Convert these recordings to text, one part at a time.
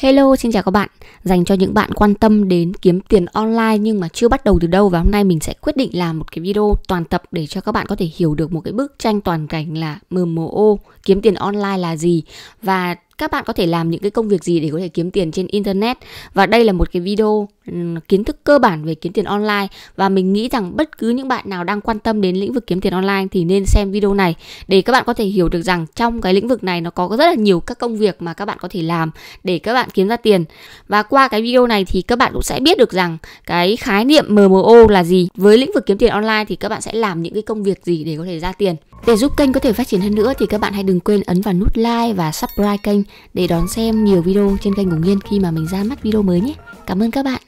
Hello, xin chào các bạn. Dành cho những bạn quan tâm đến kiếm tiền online nhưng mà chưa bắt đầu từ đâu và hôm nay mình sẽ quyết định làm một cái video toàn tập để cho các bạn có thể hiểu được một cái bức tranh toàn cảnh là MMO kiếm tiền online là gì và các bạn có thể làm những cái công việc gì để có thể kiếm tiền trên internet và đây là một cái video ừ, kiến thức cơ bản về kiếm tiền online và mình nghĩ rằng bất cứ những bạn nào đang quan tâm đến lĩnh vực kiếm tiền online thì nên xem video này để các bạn có thể hiểu được rằng trong cái lĩnh vực này nó có rất là nhiều các công việc mà các bạn có thể làm để các bạn kiếm ra tiền và qua cái video này thì các bạn cũng sẽ biết được rằng cái khái niệm MMO là gì với lĩnh vực kiếm tiền online thì các bạn sẽ làm những cái công việc gì để có thể ra tiền để giúp kênh có thể phát triển hơn nữa thì các bạn hãy đừng quên ấn vào nút like và subscribe kênh để đón xem nhiều video trên kênh của nguyên khi mà mình ra mắt video mới nhé. Cảm ơn các bạn.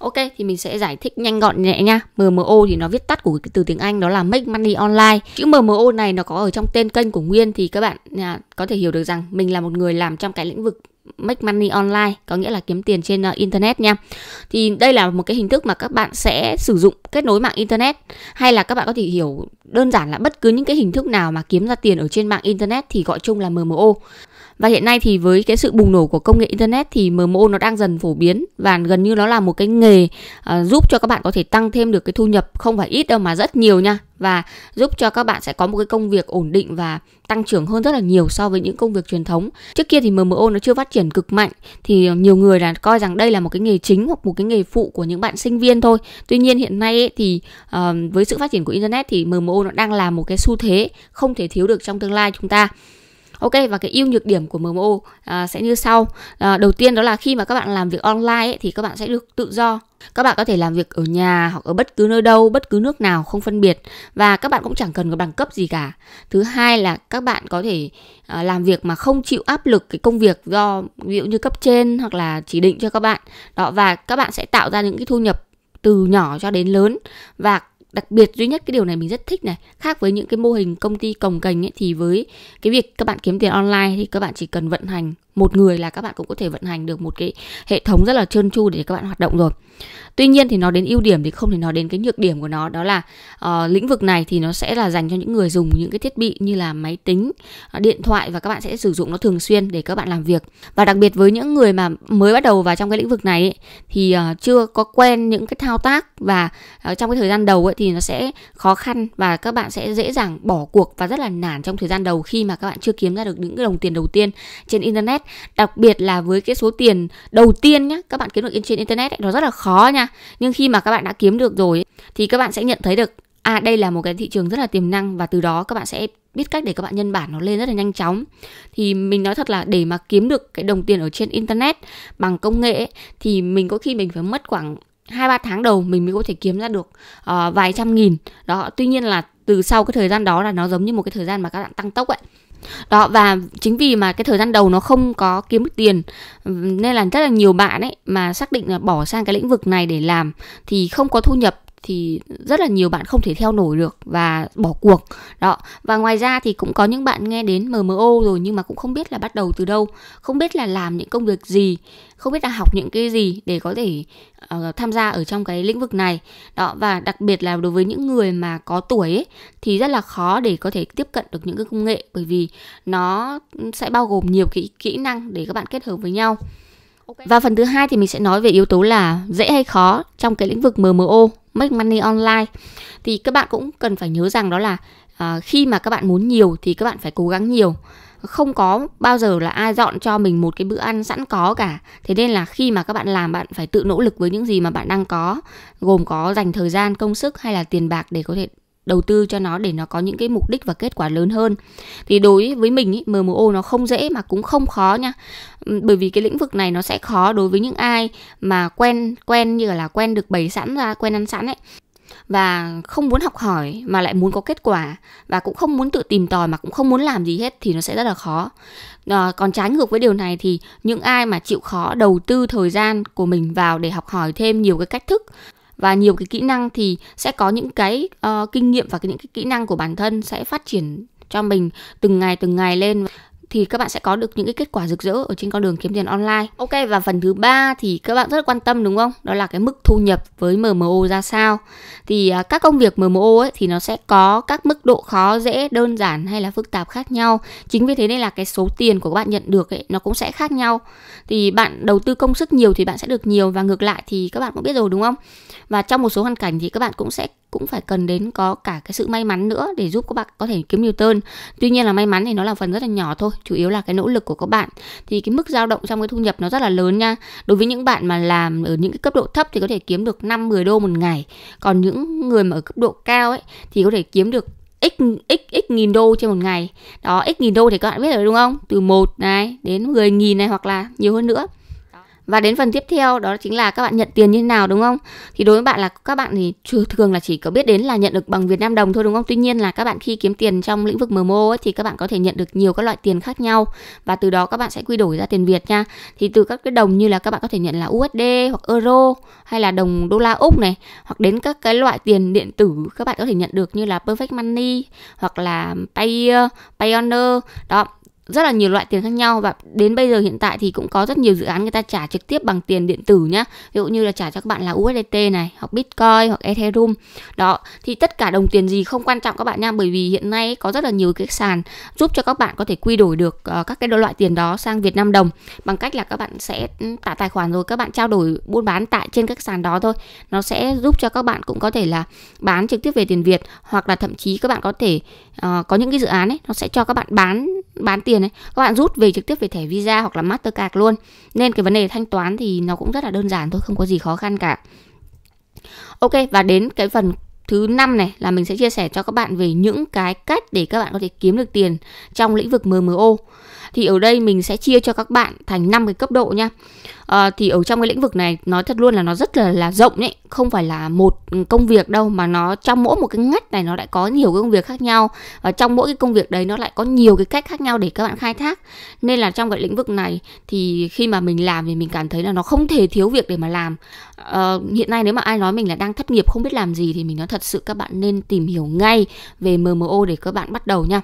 Ok thì mình sẽ giải thích nhanh gọn nhẹ nha. MMO thì nó viết tắt của cái từ tiếng Anh đó là Make Money Online. Chữ MMO này nó có ở trong tên kênh của Nguyên thì các bạn à, có thể hiểu được rằng mình là một người làm trong cái lĩnh vực make money online có nghĩa là kiếm tiền trên uh, internet nha. Thì đây là một cái hình thức mà các bạn sẽ sử dụng kết nối mạng internet hay là các bạn có thể hiểu đơn giản là bất cứ những cái hình thức nào mà kiếm ra tiền ở trên mạng internet thì gọi chung là MMO. Và hiện nay thì với cái sự bùng nổ của công nghệ internet thì MMO nó đang dần phổ biến và gần như nó là một cái nghề uh, giúp cho các bạn có thể tăng thêm được cái thu nhập không phải ít đâu mà rất nhiều nha và giúp cho các bạn sẽ có một cái công việc ổn định và tăng trưởng hơn rất là nhiều so với những công việc truyền thống. Trước kia thì MMO nó chưa phát triển cực mạnh thì nhiều người là coi rằng đây là một cái nghề chính hoặc một cái nghề phụ của những bạn sinh viên thôi. Tuy nhiên hiện nay ấy, thì uh, với sự phát triển của internet thì MMO nó đang là một cái xu thế không thể thiếu được trong tương lai chúng ta ok và cái ưu nhược điểm của MMO à, sẽ như sau à, đầu tiên đó là khi mà các bạn làm việc online ấy, thì các bạn sẽ được tự do các bạn có thể làm việc ở nhà hoặc ở bất cứ nơi đâu bất cứ nước nào không phân biệt và các bạn cũng chẳng cần có bằng cấp gì cả thứ hai là các bạn có thể à, làm việc mà không chịu áp lực cái công việc do ví dụ như cấp trên hoặc là chỉ định cho các bạn đó và các bạn sẽ tạo ra những cái thu nhập từ nhỏ cho đến lớn và đặc biệt duy nhất cái điều này mình rất thích này khác với những cái mô hình công ty cồng cành ấy thì với cái việc các bạn kiếm tiền online thì các bạn chỉ cần vận hành một người là các bạn cũng có thể vận hành được một cái hệ thống rất là trơn tru để các bạn hoạt động rồi tuy nhiên thì nó đến ưu điểm thì không thể nói đến cái nhược điểm của nó đó là uh, lĩnh vực này thì nó sẽ là dành cho những người dùng những cái thiết bị như là máy tính ờ, điện thoại và các bạn sẽ sử dụng nó thường xuyên để các bạn làm việc và đặc biệt với những người mà mới bắt đầu vào trong cái lĩnh vực này ấy, thì uh, chưa có quen những cái thao tác và uh, trong cái thời gian đầu ấy, thì nó sẽ khó khăn và các bạn sẽ dễ dàng bỏ cuộc và rất là nản trong thời gian đầu khi mà các bạn chưa kiếm ra được những cái đồng tiền đầu tiên trên internet internet đặc biệt là với cái số tiền đầu tiên nhá các bạn kiếm được trên internet ấy, nó rất là khó nha nhưng khi mà các bạn đã kiếm được rồi ấy, thì các bạn sẽ nhận thấy được à đây là một cái thị trường rất là tiềm năng và từ đó các bạn sẽ biết cách để các bạn nhân bản nó lên rất là nhanh chóng thì mình nói thật là để mà kiếm được cái đồng tiền ở trên internet bằng công nghệ ấy, thì mình có khi mình phải mất khoảng hai ba tháng đầu mình mới có thể kiếm ra được uh, vài trăm nghìn đó tuy nhiên là từ sau cái thời gian đó là nó giống như một cái thời gian mà các bạn tăng tốc ấy đó và chính vì mà cái thời gian đầu nó không có kiếm được tiền nên là rất là nhiều bạn ấy mà xác định là bỏ sang cái lĩnh vực này để làm thì không có thu nhập thì rất là nhiều bạn không thể theo nổi được và bỏ cuộc đó và ngoài ra thì cũng có những bạn nghe đến MMO rồi nhưng mà cũng không biết là bắt đầu từ đâu không biết là làm những công việc gì không biết là học những cái gì để có thể uh, tham gia ở trong cái lĩnh vực này đó và đặc biệt là đối với những người mà có tuổi ấy, thì rất là khó để có thể tiếp cận được những cái công nghệ bởi vì nó sẽ bao gồm nhiều kỹ kỹ năng để các bạn kết hợp với nhau và phần thứ hai thì mình sẽ nói về yếu tố là dễ hay khó trong cái lĩnh vực MMO Make Money Online thì các bạn cũng cần phải nhớ rằng đó là à, khi mà các bạn muốn nhiều thì các bạn phải cố gắng nhiều không có bao giờ là ai dọn cho mình một cái bữa ăn sẵn có cả thế nên là khi mà các bạn làm bạn phải tự nỗ lực với những gì mà bạn đang có gồm có dành thời gian công sức hay là tiền bạc để có thể đầu tư cho nó để nó có những cái mục đích và kết quả lớn hơn thì đối với mình ý, MMO nó không dễ mà cũng không khó nha bởi vì cái lĩnh vực này nó sẽ khó đối với những ai mà quen quen như là quen được bày sẵn ra quen ăn sẵn ấy và không muốn học hỏi mà lại muốn có kết quả và cũng không muốn tự tìm tòi mà cũng không muốn làm gì hết thì nó sẽ rất là khó à, còn trái ngược với điều này thì những ai mà chịu khó đầu tư thời gian của mình vào để học hỏi thêm nhiều cái cách thức và nhiều cái kỹ năng thì sẽ có những cái uh, kinh nghiệm và những cái kỹ năng của bản thân sẽ phát triển cho mình từng ngày từng ngày lên thì các bạn sẽ có được những cái kết quả rực rỡ ở trên con đường kiếm tiền online. Ok và phần thứ ba thì các bạn rất quan tâm đúng không? Đó là cái mức thu nhập với MMO ra sao. Thì à, các công việc MMO ấy thì nó sẽ có các mức độ khó dễ, đơn giản hay là phức tạp khác nhau. Chính vì thế nên là cái số tiền của các bạn nhận được ấy nó cũng sẽ khác nhau. Thì bạn đầu tư công sức nhiều thì bạn sẽ được nhiều và ngược lại thì các bạn cũng biết rồi đúng không? Và trong một số hoàn cảnh thì các bạn cũng sẽ cũng phải cần đến có cả cái sự may mắn nữa để giúp các bạn có thể kiếm nhiều Newton. Tuy nhiên là may mắn thì nó là phần rất là nhỏ thôi, chủ yếu là cái nỗ lực của các bạn. Thì cái mức dao động trong cái thu nhập nó rất là lớn nha. Đối với những bạn mà làm ở những cái cấp độ thấp thì có thể kiếm được 5 10 đô một ngày. Còn những người mà ở cấp độ cao ấy thì có thể kiếm được x x x nghìn đô trên một ngày đó x nghìn đô thì các bạn biết rồi đúng không từ một này đến 10 nghìn này hoặc là nhiều hơn nữa và đến phần tiếp theo đó chính là các bạn nhận tiền như thế nào đúng không thì đối với bạn là các bạn thì thường là chỉ có biết đến là nhận được bằng Việt Nam đồng thôi đúng không tuy nhiên là các bạn khi kiếm tiền trong lĩnh vực MMO ấy, thì các bạn có thể nhận được nhiều các loại tiền khác nhau và từ đó các bạn sẽ quy đổi ra tiền Việt nha thì từ các cái đồng như là các bạn có thể nhận là USD hoặc euro hay là đồng đô la Úc này hoặc đến các cái loại tiền điện tử các bạn có thể nhận được như là Perfect Money hoặc là pay Payoneer đó rất là nhiều loại tiền khác nhau và đến bây giờ hiện tại thì cũng có rất nhiều dự án người ta trả trực tiếp bằng tiền điện tử nhá ví dụ như là trả cho các bạn là USDT này hoặc Bitcoin hoặc Ethereum đó thì tất cả đồng tiền gì không quan trọng các bạn nha bởi vì hiện nay có rất là nhiều cái sàn giúp cho các bạn có thể quy đổi được uh, các cái loại tiền đó sang Việt Nam đồng bằng cách là các bạn sẽ ừ, tạo tài khoản rồi các bạn trao đổi buôn bán tại trên các sàn đó thôi nó sẽ giúp cho các bạn cũng có thể là bán trực tiếp về tiền Việt hoặc là thậm chí các bạn có thể uh, có những cái dự án ấy nó sẽ cho các bạn bán bán tiền ấy các bạn rút về trực tiếp về thẻ visa hoặc là mastercard luôn nên cái vấn đề thanh toán thì nó cũng rất là đơn giản thôi không có gì khó khăn cả ok và đến cái phần thứ năm này là mình sẽ chia sẻ cho các bạn về những cái cách để các bạn có thể kiếm được tiền trong lĩnh vực MMO thì ở đây mình sẽ chia cho các bạn thành 5 cái cấp độ nha à, thì ở trong cái lĩnh vực này nói thật luôn là nó rất là là rộng ấy, không phải là một công việc đâu mà nó trong mỗi một cái ngách này nó lại có nhiều cái công việc khác nhau và trong mỗi cái công việc đấy nó lại có nhiều cái cách khác nhau để các bạn khai thác nên là trong cái lĩnh vực này thì khi mà mình làm thì mình cảm thấy là nó không thể thiếu việc để mà làm à, hiện nay nếu mà ai nói mình là đang thất nghiệp không biết làm gì thì mình nói thật sự các bạn nên tìm hiểu ngay về MMO để các bạn bắt đầu nha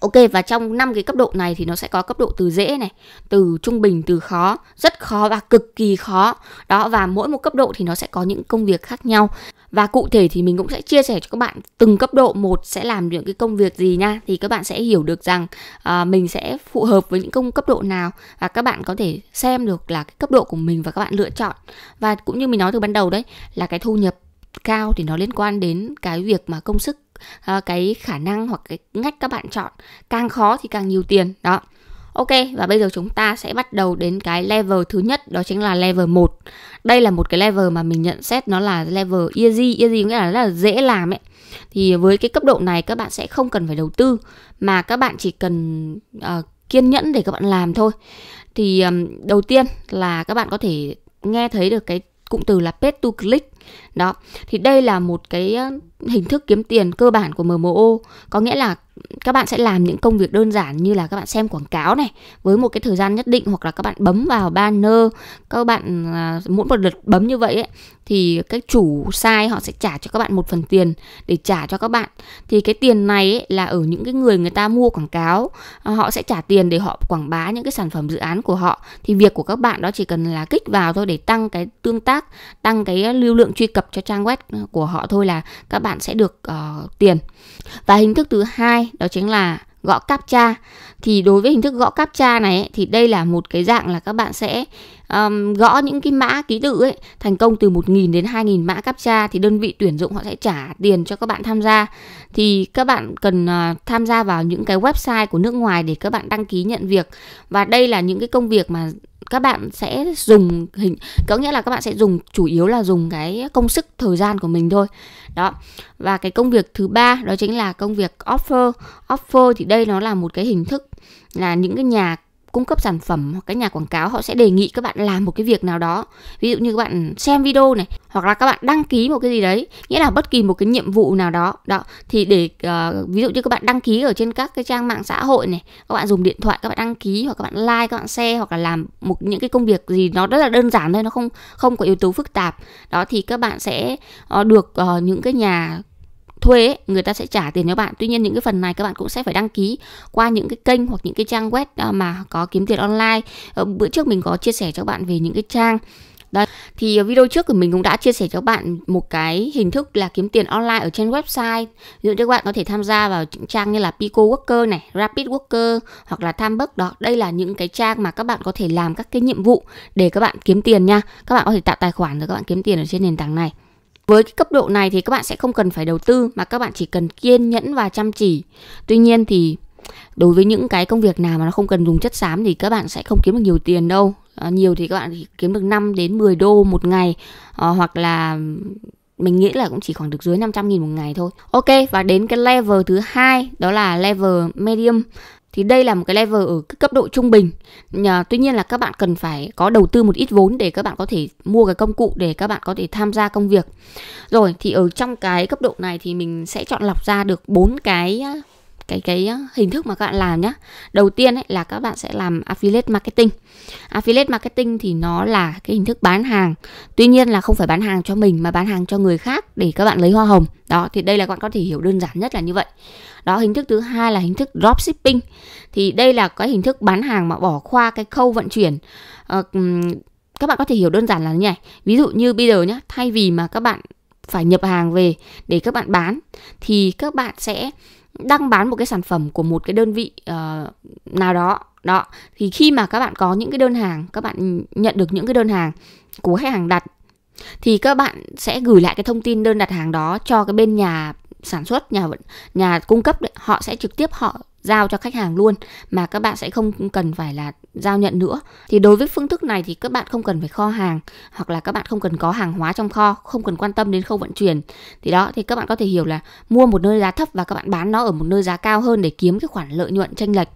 Ok và trong năm cái cấp độ này thì nó sẽ có cấp độ từ dễ này, từ trung bình, từ khó, rất khó và cực kỳ khó. Đó và mỗi một cấp độ thì nó sẽ có những công việc khác nhau. Và cụ thể thì mình cũng sẽ chia sẻ cho các bạn từng cấp độ một sẽ làm những cái công việc gì nha thì các bạn sẽ hiểu được rằng à, mình sẽ phù hợp với những công cấp độ nào và các bạn có thể xem được là cái cấp độ của mình và các bạn lựa chọn. Và cũng như mình nói từ ban đầu đấy là cái thu nhập cao thì nó liên quan đến cái việc mà công sức Ờ, cái khả năng hoặc cái ngách các bạn chọn càng khó thì càng nhiều tiền đó Ok và bây giờ chúng ta sẽ bắt đầu đến cái level thứ nhất đó chính là level 1 Đây là một cái level mà mình nhận xét nó là level easy Easy nghĩa là rất là dễ làm ấy Thì với cái cấp độ này các bạn sẽ không cần phải đầu tư Mà các bạn chỉ cần uh, kiên nhẫn để các bạn làm thôi Thì um, đầu tiên là các bạn có thể nghe thấy được cái cụm từ là page to click đó thì đây là một cái ờ, hình thức kiếm tiền cơ bản của MMO có nghĩa là các bạn sẽ làm những công việc đơn giản như là các bạn xem quảng cáo này với một cái thời gian nhất định hoặc là các bạn bấm vào banner các bạn ờ, mỗi một lượt bấm như vậy ấy, thì các chủ sai họ sẽ trả cho các bạn một phần tiền để trả cho các bạn thì cái tiền này ấy, là ở những cái người người ta mua quảng cáo ờ, họ sẽ trả tiền để họ quảng bá những cái sản phẩm dự án của họ thì việc của các bạn đó chỉ cần là kích vào thôi để tăng cái tương tác tăng cái lưu lượng truy cập cho trang web của họ thôi là các bạn sẽ được uh, tiền và hình thức thứ hai đó chính là gõ captcha thì đối với hình thức gõ captcha này ấy, thì đây là một cái dạng là các bạn sẽ um, gõ những cái mã ký tự ấy thành công từ 1.000 đến 2.000 mã captcha thì đơn vị tuyển dụng họ sẽ trả tiền cho các bạn tham gia thì các bạn cần uh, tham gia vào những cái website của nước ngoài để các bạn đăng ký nhận việc và đây là những cái công việc mà các bạn sẽ dùng hình có nghĩa là các bạn sẽ dùng chủ yếu là dùng cái công sức thời gian của mình thôi đó và cái công việc thứ ba đó chính là công việc offer offer thì đây nó là một cái hình thức là những cái nhà cung cấp sản phẩm hoặc các nhà quảng cáo họ sẽ đề nghị các bạn làm một cái việc nào đó ví dụ như các bạn xem video này hoặc là các bạn đăng ký một cái gì đấy nghĩa là bất kỳ một cái nhiệm vụ nào đó đó thì để uh, ví dụ như các bạn đăng ký ở trên các cái trang mạng xã hội này các bạn dùng điện thoại các bạn đăng ký hoặc các bạn like các bạn share hoặc là làm một những cái công việc gì nó rất là đơn giản thôi nó không không có yếu tố phức tạp đó thì các bạn sẽ uh, được uh, những cái nhà thuê ấy, người ta sẽ trả tiền cho bạn tuy nhiên những cái phần này các bạn cũng sẽ phải đăng ký qua những cái kênh hoặc những cái trang web ờ, mà có kiếm tiền online ờ, bữa trước mình có chia sẻ cho các bạn về những cái trang Đấy. Thì video trước của mình cũng đã chia sẻ cho các bạn một cái hình thức là kiếm tiền online ở trên website. Ví dụ các bạn có thể tham gia vào những trang như là Pico Worker này, Rapid Worker hoặc là Timebuck đó. Đây là những cái trang mà các bạn có thể làm các cái nhiệm vụ để các bạn kiếm tiền nha. Các bạn có thể tạo tài khoản rồi các bạn kiếm tiền ở trên nền tảng này. Với cái cấp độ này thì các bạn sẽ không cần phải đầu tư mà các bạn chỉ cần kiên nhẫn và chăm chỉ. Tuy nhiên thì đối với những cái công việc nào mà nó không cần dùng chất xám thì các bạn sẽ không kiếm được nhiều tiền đâu. À, nhiều thì các bạn chỉ kiếm được 5 đến 10 đô một ngày à, hoặc là mình nghĩ là cũng chỉ khoảng được dưới 500 nghìn một ngày thôi ok và đến cái level thứ hai đó là level medium thì đây là một cái level ở cái cấp độ trung bình Nhờ, tuy nhiên là các bạn cần phải có đầu tư một ít vốn để các bạn có thể mua cái công cụ để các bạn có thể tham gia công việc rồi thì ở trong cái cấp độ này thì mình sẽ chọn lọc ra được bốn cái cái cái hình thức mà các bạn làm nhé đầu tiên ấy, là các bạn sẽ làm affiliate marketing affiliate marketing thì nó là cái hình thức bán hàng tuy nhiên là không phải bán hàng cho mình mà bán hàng cho người khác để các bạn lấy hoa hồng đó thì đây là các bạn có thể hiểu đơn giản nhất là như vậy đó hình thức thứ hai là hình thức dropshipping thì đây là cái hình thức bán hàng mà bỏ qua cái khâu vận chuyển uh, các bạn có thể hiểu đơn giản là như này ví dụ như bây giờ nhé thay vì mà các bạn phải nhập hàng về để các bạn bán thì các bạn sẽ đang bán một cái sản phẩm của một cái đơn vị uh, nào đó đó thì khi mà các bạn có những cái đơn hàng các bạn nhận được những cái đơn hàng của khách hàng đặt thì các bạn sẽ gửi lại cái thông tin đơn đặt hàng đó cho cái bên nhà sản xuất nhà nhà cung cấp họ sẽ trực tiếp họ giao cho khách hàng luôn mà các bạn sẽ không cần phải là giao nhận nữa. Thì đối với phương thức này thì các bạn không cần phải kho hàng hoặc là các bạn không cần có hàng hóa trong kho, không cần quan tâm đến khâu vận chuyển. Thì đó thì các bạn có thể hiểu là mua một nơi giá thấp và các bạn bán nó ở một nơi giá cao hơn để kiếm cái khoản lợi nhuận tranh lệch.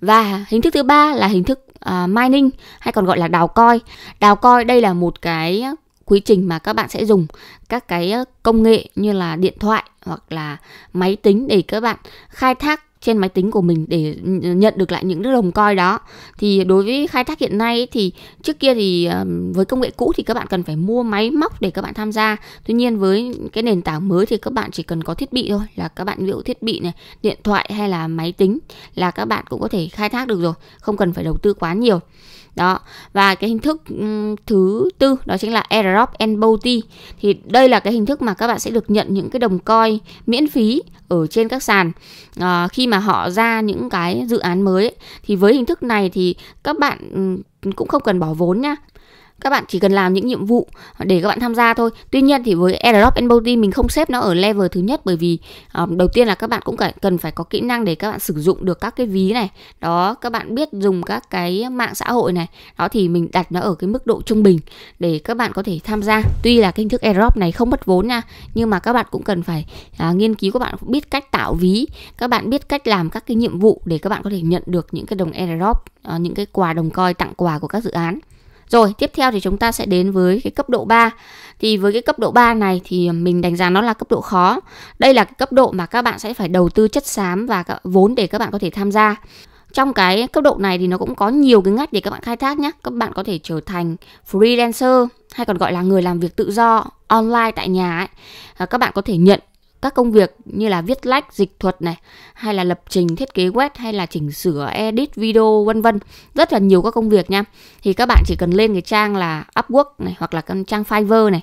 Và hình thức thứ ba là hình thức uh, mining hay còn gọi là đào coi. Đào coi đây là một cái quy trình mà các bạn sẽ dùng các cái công nghệ như là điện thoại hoặc là máy tính để các bạn khai thác trên máy tính của mình để nhận được lại những đồng coi đó thì đối với khai thác hiện nay thì trước kia thì với công nghệ cũ thì các bạn cần phải mua máy móc để các bạn tham gia tuy nhiên với cái nền tảng mới thì các bạn chỉ cần có thiết bị thôi là các bạn liệu thiết bị này điện thoại hay là máy tính là các bạn cũng có thể khai thác được rồi không cần phải đầu tư quá nhiều đó và cái hình thức um, thứ tư đó chính là airdrop and bounty thì đây là cái hình thức mà các bạn sẽ được nhận những cái đồng coin miễn phí ở trên các sàn à, khi mà họ ra những cái dự án mới ấy, thì với hình thức này thì các bạn ừ, cũng không cần bỏ vốn nha các bạn chỉ cần làm những nhiệm vụ để các bạn tham gia thôi tuy nhiên thì với airdrop and bounty mình không xếp nó ở level thứ nhất bởi vì um, đầu tiên là các bạn cũng cần phải có kỹ năng để các bạn sử dụng được các cái ví này đó các bạn biết dùng các cái mạng xã hội này đó thì mình đặt nó ở cái mức độ trung bình để các bạn có thể tham gia tuy là kinh thức airdrop này không mất vốn nha nhưng mà các bạn cũng cần phải à, nghiên cứu các bạn biết cách tạo ví các bạn biết cách làm các cái nhiệm vụ để các bạn có thể nhận được những cái đồng airdrop à, những cái quà đồng coi tặng quà của các dự án rồi, tiếp theo thì chúng ta sẽ đến với cái cấp độ 3. Thì với cái cấp độ 3 này thì mình đánh giá nó là cấp độ khó. Đây là cái cấp độ mà các bạn sẽ phải đầu tư chất xám và vốn để các bạn có thể tham gia trong cái cấp độ này thì nó cũng có nhiều cái ngách để các bạn khai thác nhé các bạn có thể trở thành freelancer hay còn gọi là người làm việc tự do online tại nhà ấy. các bạn có thể nhận các công việc như là viết lách, like, dịch thuật này, hay là lập trình, thiết kế web hay là chỉnh sửa, edit video vân vân, rất là nhiều các công việc nha. Thì các bạn chỉ cần lên cái trang là Upwork này hoặc là trang Fiverr này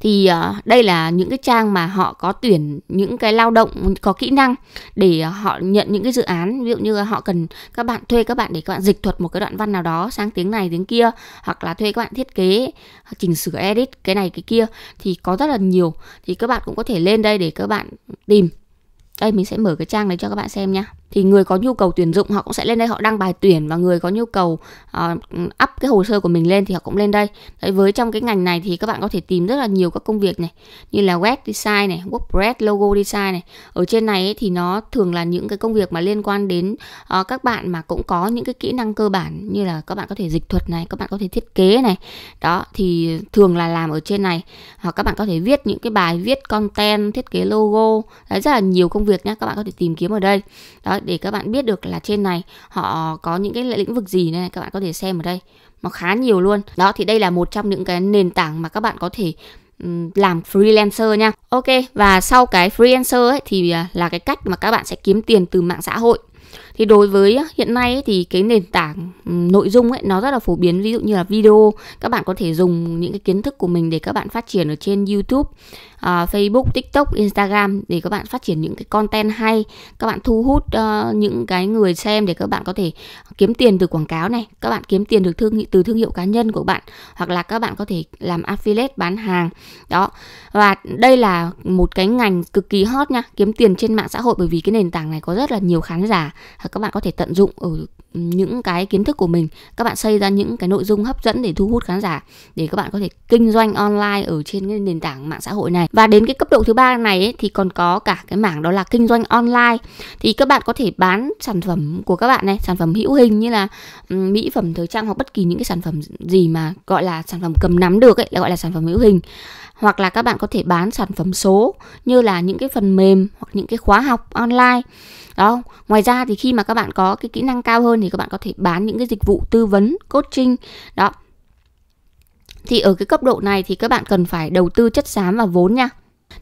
thì ờ, đây là những cái trang mà họ có tuyển những cái lao động có kỹ năng để ờ, họ nhận những cái dự án ví dụ như họ cần các bạn thuê các bạn để các bạn dịch thuật một cái đoạn văn nào đó sang tiếng này tiếng kia hoặc là thuê các bạn thiết kế chỉnh sửa edit cái này cái kia thì có rất là nhiều thì các bạn cũng có thể lên đây để các bạn tìm đây mình sẽ mở cái trang này cho các bạn xem nhé thì người có nhu cầu tuyển dụng họ cũng sẽ lên đây họ đăng bài tuyển và người có nhu cầu uh, up cái hồ sơ của mình lên thì họ cũng lên đây đấy với trong cái ngành này thì các bạn có thể tìm rất là nhiều các công việc này như là web design này wordpress logo design này ở trên này ấy, thì nó thường là những cái công việc mà liên quan đến uh, các bạn mà cũng có những cái kỹ năng cơ bản như là các bạn có thể dịch thuật này các bạn có thể thiết kế này đó thì thường là làm ở trên này hoặc các bạn có thể viết những cái bài viết content thiết kế logo đấy rất là nhiều công việc nhé các bạn có thể tìm kiếm ở đây đó để các bạn biết được là trên này họ có những cái lĩnh vực gì này các bạn có thể xem ở đây nó khá nhiều luôn đó thì đây là một trong những cái nền tảng mà các bạn có thể làm freelancer nha. Ok và sau cái freelancer ấy thì à, là cái cách mà các bạn sẽ kiếm tiền từ mạng xã hội. Thì đối với hiện nay thì cái nền tảng nội dung ấy nó rất là phổ biến ví dụ như là video, các bạn có thể dùng những cái kiến thức của mình để các bạn phát triển ở trên YouTube uh, Facebook, TikTok, Instagram để các bạn phát triển những cái content hay, các bạn thu hút uh, những cái người xem để các bạn có thể kiếm tiền từ quảng cáo này, các bạn kiếm tiền được thương từ thương hiệu cá nhân của bạn hoặc là các bạn có thể làm affiliate bán hàng. Đó. Và đây là một cái ngành cực kỳ hot nha, kiếm tiền trên mạng xã hội bởi vì cái nền tảng này có rất là nhiều khán giả, các bạn có thể tận dụng ở những cái kiến thức của mình các bạn xây ra những cái nội dung hấp dẫn để thu hút khán giả để các bạn có thể kinh doanh online ở trên cái nền tảng mạng xã hội này và đến cái cấp độ thứ ba này ấy, thì còn có cả cái mảng đó là kinh doanh online thì các bạn có thể bán sản phẩm của các bạn này sản phẩm hữu hình như là ừ, mỹ phẩm thời trang hoặc bất kỳ những cái sản phẩm gì mà gọi là sản phẩm cầm nắm được ấy là gọi là sản phẩm hữu hình hoặc là các bạn có thể bán sản phẩm số như là những cái phần mềm hoặc những cái khóa học online đó ngoài ra thì khi mà các bạn có cái kỹ năng cao hơn thì các bạn có thể bán những cái dịch vụ tư vấn coaching đó thì ở cái cấp độ này thì các bạn cần phải đầu tư chất xám và vốn nha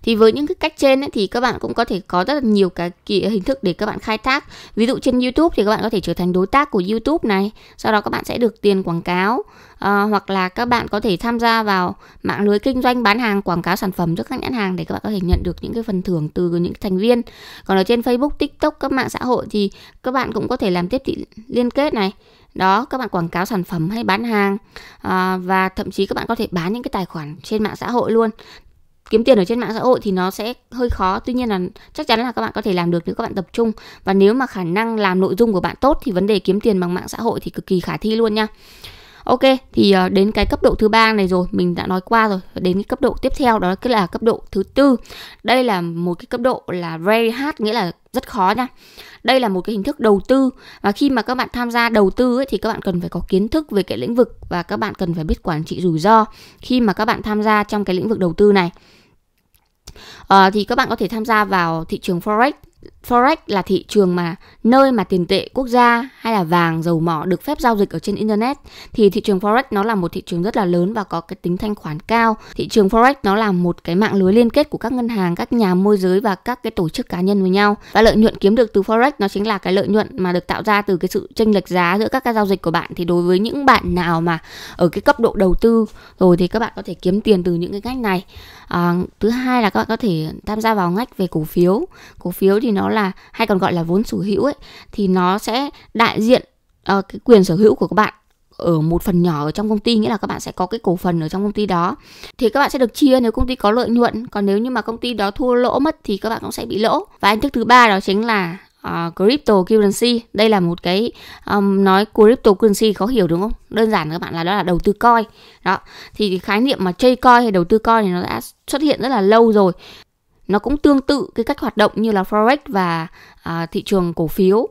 thì với những cái cách trên ấy, thì các bạn cũng có thể có rất là nhiều cái hình thức để các bạn khai thác ví dụ trên youtube thì các bạn có thể trở thành đối tác của youtube này sau đó các bạn sẽ được tiền quảng cáo à, hoặc là các bạn có thể tham gia vào mạng lưới kinh doanh bán hàng quảng cáo sản phẩm cho các nhãn hàng để các bạn có thể nhận được những cái phần thưởng từ những thành viên còn ở trên facebook tiktok các mạng xã hội thì các bạn cũng có thể làm tiếp thị liên kết này đó các bạn quảng cáo sản phẩm hay bán hàng à, và thậm chí các bạn có thể bán những cái tài khoản trên mạng xã hội luôn kiếm tiền ở trên mạng xã hội thì nó sẽ hơi khó tuy nhiên là chắc chắn là các bạn có thể làm được nếu các bạn tập trung và nếu mà khả năng làm nội dung của bạn tốt thì vấn đề kiếm tiền bằng mạng xã hội thì cực kỳ khả thi luôn nha Ok, thì ờ, đến cái cấp độ thứ ba này rồi, mình đã nói qua rồi. Đến cái cấp độ tiếp theo đó tức là cấp độ thứ tư. Đây là một cái cấp độ là very hard nghĩa là rất khó nha. Đây là một cái hình thức đầu tư và khi mà các bạn tham gia đầu tư ấy, thì các bạn cần phải có kiến thức về cái lĩnh vực và các bạn cần phải biết quản trị rủi ro khi mà các bạn tham gia trong cái lĩnh vực đầu tư này à, thì các bạn có thể tham gia vào thị trường forex Forex là thị trường mà nơi mà tiền tệ quốc gia hay là vàng, dầu mỏ được phép giao dịch ở trên internet thì thị trường Forex nó là một thị trường rất là lớn và có cái tính thanh khoản cao. Thị trường Forex nó là một cái mạng lưới liên kết của các ngân hàng, các nhà môi giới và các cái tổ chức cá nhân với nhau. Và lợi nhuận kiếm được từ Forex nó chính là cái lợi nhuận mà được tạo ra từ cái sự chênh lệch giá giữa các cái giao dịch của bạn thì đối với những bạn nào mà ở cái cấp độ đầu tư rồi thì các bạn có thể kiếm tiền từ những cái cách này à, thứ hai là các bạn có thể tham gia vào ngách về cổ phiếu cổ phiếu thì nó là hay còn gọi là vốn sở hữu ấy thì nó sẽ đại diện uh, cái quyền sở hữu của các bạn ở một phần nhỏ ở trong công ty nghĩa là các bạn sẽ có cái cổ phần ở trong công ty đó thì các bạn sẽ được chia nếu công ty có lợi nhuận còn nếu như mà công ty đó thua lỗ mất thì các bạn cũng sẽ bị lỗ và hình thức thứ ba đó chính là uh, cryptocurrency đây là một cái um, nói cryptocurrency khó hiểu đúng không đơn giản các bạn là đó là đầu tư coin đó thì khái niệm mà chơi coin hay đầu tư coin thì nó đã xuất hiện rất là lâu rồi nó cũng tương tự cái cách hoạt động như là forex và uh, thị trường cổ phiếu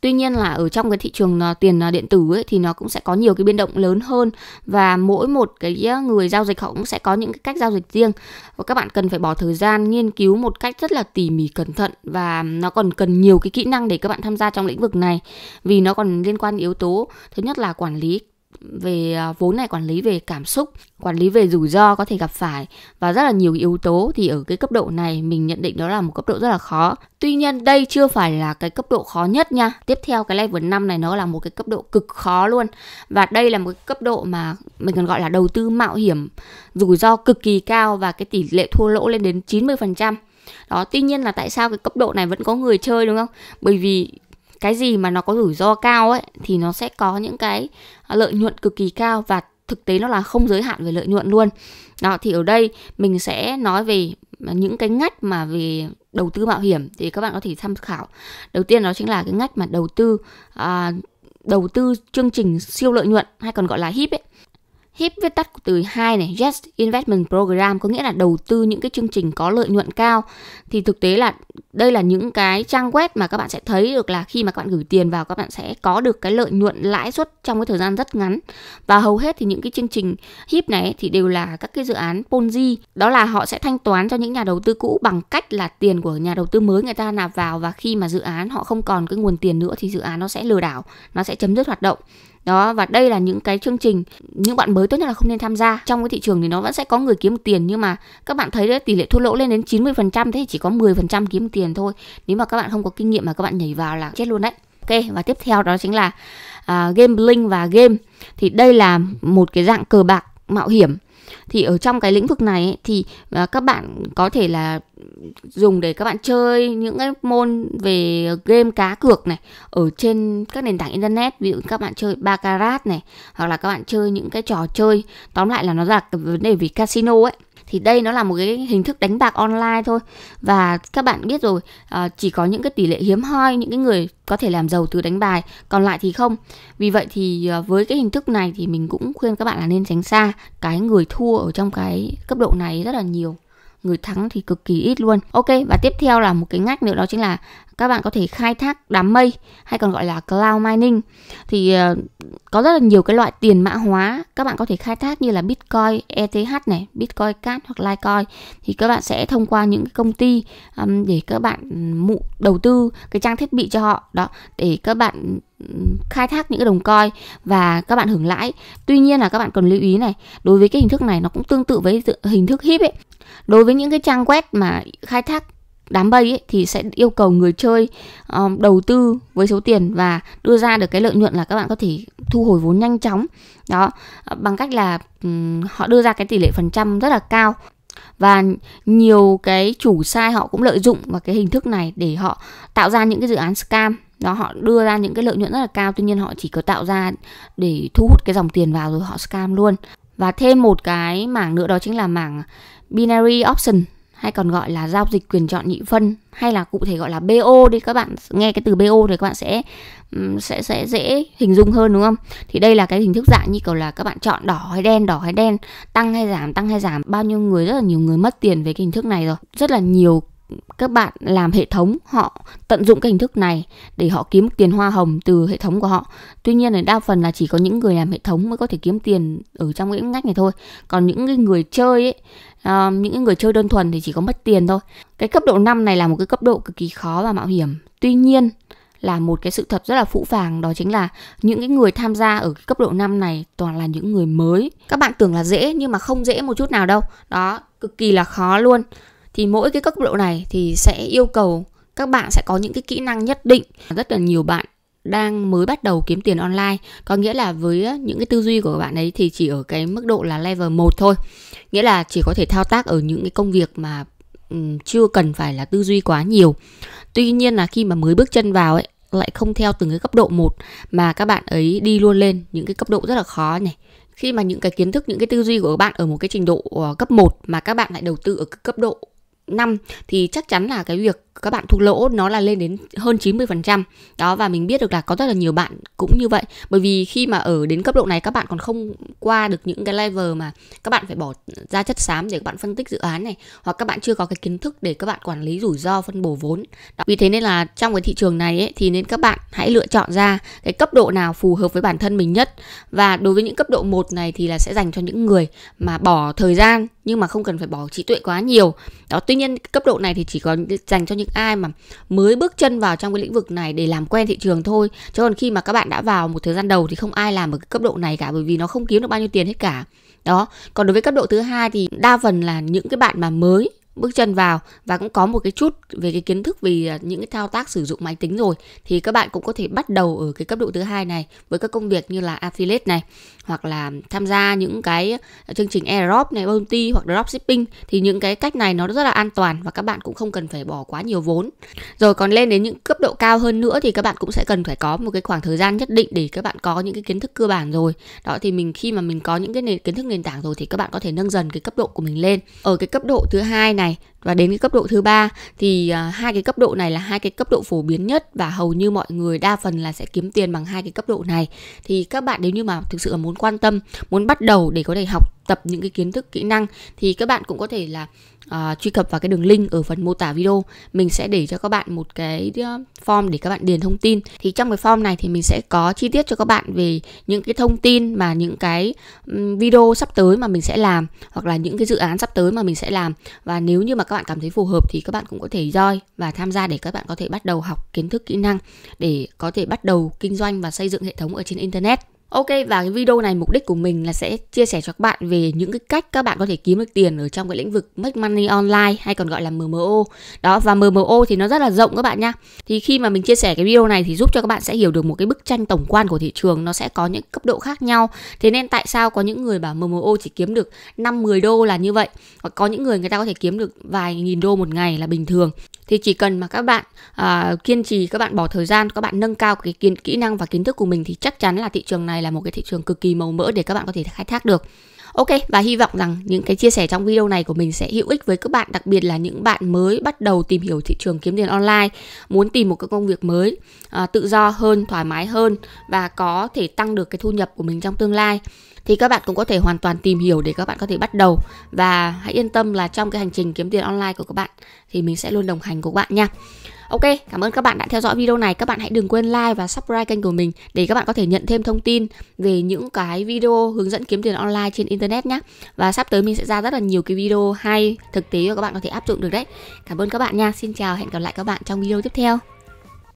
tuy nhiên là ở trong cái thị trường ờ, tiền ờ, điện tử ấy thì nó cũng sẽ có nhiều cái biến động lớn hơn và mỗi một cái ờ, người giao dịch họ cũng sẽ có những cái cách giao dịch riêng và các bạn cần phải bỏ thời gian nghiên cứu một cách rất là tỉ mỉ cẩn thận và nó còn cần nhiều cái kỹ năng để các bạn tham gia trong lĩnh vực này vì nó còn liên quan yếu tố thứ nhất là quản lý về à, vốn này quản lý về cảm xúc quản lý về rủi ro có thể gặp phải và rất là nhiều yếu tố thì ở cái cấp độ này mình nhận định đó là một cấp độ rất là khó tuy nhiên đây chưa phải là cái cấp độ khó nhất nha tiếp theo cái level 5 này nó là một cái cấp độ cực khó luôn và đây là một cái cấp độ mà mình còn gọi là đầu tư mạo hiểm rủi ro cực kỳ cao và cái tỷ lệ thua lỗ lên đến 90% đó tuy nhiên là tại sao cái cấp độ này vẫn có người chơi đúng không bởi vì cái gì mà nó có rủi ro cao ấy thì nó sẽ có những cái à, lợi nhuận cực kỳ cao và thực tế nó là không giới hạn về lợi nhuận luôn. Đó thì ở đây mình sẽ nói về những cái ngách mà về đầu tư mạo hiểm thì các bạn có thể tham khảo. Đầu tiên đó chính là cái ngách mà đầu tư à, đầu tư chương trình siêu lợi nhuận hay còn gọi là hip ấy HIP viết tắt từ hai này, Yes Investment Program có nghĩa là đầu tư những cái chương trình có lợi nhuận cao. Thì thực tế là đây là những cái trang web mà các bạn sẽ thấy được là khi mà các bạn gửi tiền vào các bạn sẽ có được cái lợi nhuận lãi suất trong cái thời gian rất ngắn. Và hầu hết thì những cái chương trình HIP này thì đều là các cái dự án Ponzi. Đó là họ sẽ thanh toán cho những nhà đầu tư cũ bằng cách là tiền của nhà đầu tư mới người ta nạp vào và khi mà dự án họ không còn cái nguồn tiền nữa thì dự án nó sẽ lừa đảo, nó sẽ chấm dứt hoạt động đó và đây là những cái chương trình những bạn mới tốt nhất là không nên tham gia trong cái thị trường thì nó vẫn sẽ có người kiếm tiền nhưng mà các bạn thấy đấy tỷ lệ thua lỗ lên đến 90% thế thì chỉ có 10% kiếm tiền thôi nếu mà các bạn không có kinh nghiệm mà các bạn nhảy vào là chết luôn đấy ok và tiếp theo đó chính là uh, gambling và game thì đây là một cái dạng cờ bạc mạo hiểm thì ở trong cái lĩnh vực này ấy, thì à, các bạn có thể là dùng để các bạn chơi những cái môn về game cá cược này ở trên các nền tảng internet ví dụ các bạn chơi baccarat này hoặc là các bạn chơi những cái trò chơi tóm lại là nó là cái vấn đề về casino ấy thì đây nó là một cái hình thức đánh bạc online thôi và các bạn biết rồi à, chỉ có những cái tỷ lệ hiếm hoi những cái người có thể làm giàu từ đánh bài còn lại thì không vì vậy thì à, với cái hình thức này thì mình cũng khuyên các bạn là nên tránh xa cái người thua ở trong cái cấp độ này rất là nhiều người thắng thì cực kỳ ít luôn ok và tiếp theo là một cái ngách nữa đó chính là các bạn có thể khai thác đám mây hay còn gọi là cloud mining thì ờ, có rất là nhiều cái loại tiền mã hóa các bạn có thể khai thác như là bitcoin ETH này bitcoin cat hoặc litecoin thì các bạn sẽ thông qua những công ty để các bạn mụ đầu tư cái trang thiết bị cho họ đó để các bạn khai thác những cái đồng coi và các bạn hưởng lãi. Tuy nhiên là các bạn cần lưu ý này, đối với cái hình thức này nó cũng tương tự với hình thức hip ấy. Đối với những cái trang web mà khai thác đám bay ấy, thì sẽ yêu cầu người chơi um, đầu tư với số tiền và đưa ra được cái lợi nhuận là các bạn có thể thu hồi vốn nhanh chóng đó bằng cách là um, họ đưa ra cái tỷ lệ phần trăm rất là cao và nhiều cái chủ sai họ cũng lợi dụng vào cái hình thức này để họ tạo ra những cái dự án scam đó họ đưa ra những cái lợi nhuận rất là cao tuy nhiên họ chỉ có tạo ra để thu hút cái dòng tiền vào rồi họ scam luôn và thêm một cái mảng nữa đó chính là mảng binary option hay còn gọi là giao dịch quyền chọn nhị phân hay là cụ thể gọi là BO đi các bạn nghe cái từ BO thì các bạn sẽ sẽ sẽ dễ hình dung hơn đúng không? Thì đây là cái hình thức dạng như kiểu là các bạn chọn đỏ hay đen, đỏ hay đen, tăng hay giảm, tăng hay giảm. Bao nhiêu người rất là nhiều người mất tiền về cái hình thức này rồi. Rất là nhiều các bạn làm hệ thống họ tận dụng cái hình thức này để họ kiếm tiền hoa hồng từ hệ thống của họ tuy nhiên là đa phần là chỉ có những người làm hệ thống mới có thể kiếm tiền ở trong cái ngách này thôi còn những người chơi ấy à, những người chơi đơn thuần thì chỉ có mất tiền thôi cái cấp độ 5 này là một cái cấp độ cực kỳ khó và mạo hiểm tuy nhiên là một cái sự thật rất là phũ phàng đó chính là những cái người tham gia ở cái cấp độ 5 này toàn là những người mới các bạn tưởng là dễ nhưng mà không dễ một chút nào đâu đó cực kỳ là khó luôn thì mỗi cái cấp độ này thì sẽ yêu cầu các bạn sẽ có những cái kỹ năng nhất định rất là nhiều bạn đang mới bắt đầu kiếm tiền online có nghĩa là với những cái tư duy của bạn ấy thì chỉ ở cái mức độ là level 1 thôi nghĩa là chỉ có thể thao tác ở những cái công việc mà chưa cần phải là tư duy quá nhiều tuy nhiên là khi mà mới bước chân vào ấy lại không theo từng cái cấp độ một mà các bạn ấy đi luôn lên những cái cấp độ rất là khó này khi mà những cái kiến thức những cái tư duy của các bạn ở một cái trình độ ờ, cấp 1 mà các bạn lại đầu tư ở cái cấp độ năm thì chắc chắn là cái việc các bạn thua lỗ nó là lên đến hơn 90%. Đó và mình biết được là có rất là nhiều bạn cũng như vậy. Bởi vì khi mà ở đến cấp độ này các bạn còn không qua được những cái level mà các bạn phải bỏ ra chất xám để các bạn phân tích dự án này hoặc các bạn chưa có cái kiến thức để các bạn quản lý rủi ro phân bổ vốn. Đó. Vì thế nên là trong cái thị trường này ấy, thì nên các bạn hãy lựa chọn ra cái cấp độ nào phù hợp với bản thân mình nhất và đối với những cấp độ 1 này thì là sẽ dành cho những người mà bỏ thời gian nhưng mà không cần phải bỏ trí tuệ quá nhiều. Đó tuy nhiên cấp độ này thì chỉ có dành cho những những ai mà mới bước chân vào trong cái lĩnh vực này để làm quen thị trường thôi chứ còn khi mà các bạn đã vào một thời gian đầu thì không ai làm ở cái cấp độ này cả bởi vì nó không kiếm được bao nhiêu tiền hết cả đó còn đối với cấp độ thứ hai thì đa phần là những cái bạn mà mới bước chân vào và cũng có một cái chút về cái kiến thức về à, những cái thao tác sử dụng máy tính rồi thì các bạn cũng có thể bắt đầu ở cái cấp độ thứ hai này với các công việc như là affiliate này hoặc là tham gia những cái chương trình airdrop này bounty hoặc dropshipping thì những cái cách này nó rất là an toàn và các bạn cũng không cần phải bỏ quá nhiều vốn rồi còn lên đến những cấp độ cao hơn nữa thì các bạn cũng sẽ cần phải có một cái khoảng thời gian nhất định để các bạn có những cái kiến thức cơ bản rồi đó thì mình khi mà mình có những cái nền, kiến thức nền tảng rồi thì các bạn có thể nâng dần cái cấp độ của mình lên ở cái cấp độ thứ hai này và đến cái cấp độ thứ ba thì à, hai cái cấp độ này là hai cái cấp độ phổ biến nhất và hầu như mọi người đa phần là sẽ kiếm tiền bằng hai cái cấp độ này thì các bạn nếu như mà thực sự muốn quan tâm muốn bắt đầu để có thể học tập những cái kiến thức kỹ năng thì các bạn cũng có thể là uh, truy cập vào cái đường link ở phần mô tả video mình sẽ để cho các bạn một cái ờ, form để các bạn điền thông tin thì trong cái form này thì mình sẽ có chi tiết cho các bạn về những cái thông tin mà những cái video sắp tới mà mình sẽ làm hoặc là những cái dự án sắp tới mà mình sẽ làm và nếu như mà các bạn cảm thấy phù hợp thì các bạn cũng có thể join và tham gia để các bạn có thể bắt đầu học kiến thức kỹ năng để có thể bắt đầu kinh doanh và xây dựng hệ thống ở trên internet Ok và cái video này mục đích của mình là sẽ chia sẻ cho các bạn về những cái cách các bạn có thể kiếm được tiền ở trong cái lĩnh vực make money online hay còn gọi là MMO. Đó và MMO thì nó rất là rộng các bạn nhá. Thì khi mà mình chia sẻ cái video này thì giúp cho các bạn sẽ hiểu được một cái bức tranh tổng quan của thị trường nó sẽ có những cấp độ khác nhau. Thế nên tại sao có những người bảo MMO chỉ kiếm được 5 10 đô là như vậy, hoặc có những người người ta có thể kiếm được vài nghìn đô một ngày là bình thường. Thì chỉ cần mà các bạn à, kiên trì, các bạn bỏ thời gian, các bạn nâng cao cái kiến kỹ năng và kiến thức của mình thì chắc chắn là thị trường này này là một cái thị trường cực kỳ màu mỡ để các bạn có thể khai thác được Ok và hy vọng rằng những cái chia sẻ trong video này của mình sẽ hữu ích với các bạn, đặc biệt là những bạn mới bắt đầu tìm hiểu thị trường kiếm tiền online, muốn tìm một cái công việc mới à, tự do hơn, thoải mái hơn và có thể tăng được cái thu nhập của mình trong tương lai thì các bạn cũng có thể hoàn toàn tìm hiểu để các bạn có thể bắt đầu và hãy yên tâm là trong cái hành trình kiếm tiền online của các bạn thì mình sẽ luôn đồng hành cùng các bạn nha. Ok, cảm ơn các bạn đã theo dõi video này. Các bạn hãy đừng quên like và subscribe kênh của mình để các bạn có thể nhận thêm thông tin về những cái video hướng dẫn kiếm tiền online trên internet nhé. Và sắp tới mình sẽ ra rất là nhiều cái video hay thực tế mà các bạn có thể áp dụng được đấy. Cảm ơn các bạn nha. Xin chào, hẹn gặp lại các bạn trong video tiếp theo.